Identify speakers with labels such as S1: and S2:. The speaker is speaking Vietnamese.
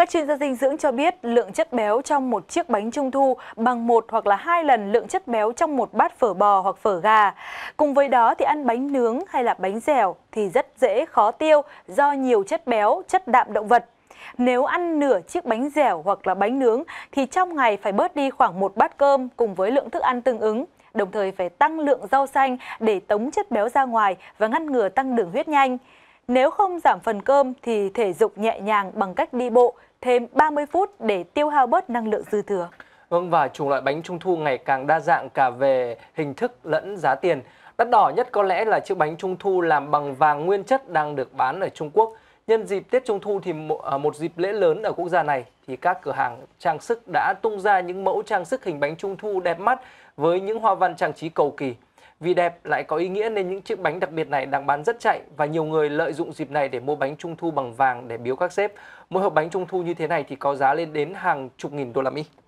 S1: Các chuyên gia dinh dưỡng cho biết lượng chất béo trong một chiếc bánh trung thu bằng một hoặc là hai lần lượng chất béo trong một bát phở bò hoặc phở gà. Cùng với đó thì ăn bánh nướng hay là bánh dẻo thì rất dễ khó tiêu do nhiều chất béo, chất đạm động vật. Nếu ăn nửa chiếc bánh dẻo hoặc là bánh nướng thì trong ngày phải bớt đi khoảng một bát cơm cùng với lượng thức ăn tương ứng, đồng thời phải tăng lượng rau xanh để tống chất béo ra ngoài và ngăn ngừa tăng đường huyết nhanh. Nếu không giảm phần cơm thì thể dục nhẹ nhàng bằng cách đi bộ thêm 30 phút để tiêu hao bớt năng lượng dư thừa.
S2: Vâng và chủng loại bánh trung thu ngày càng đa dạng cả về hình thức lẫn giá tiền. Đắt đỏ nhất có lẽ là chiếc bánh trung thu làm bằng vàng nguyên chất đang được bán ở Trung Quốc. Nhân dịp Tết Trung Thu thì một à, dịp lễ lớn ở quốc gia này thì các cửa hàng trang sức đã tung ra những mẫu trang sức hình bánh trung thu đẹp mắt với những hoa văn trang trí cầu kỳ. Vì đẹp lại có ý nghĩa nên những chiếc bánh đặc biệt này đang bán rất chạy và nhiều người lợi dụng dịp này để mua bánh trung thu bằng vàng để biếu các sếp. Mỗi hộp bánh trung thu như thế này thì có giá lên đến hàng chục nghìn đô la Mỹ.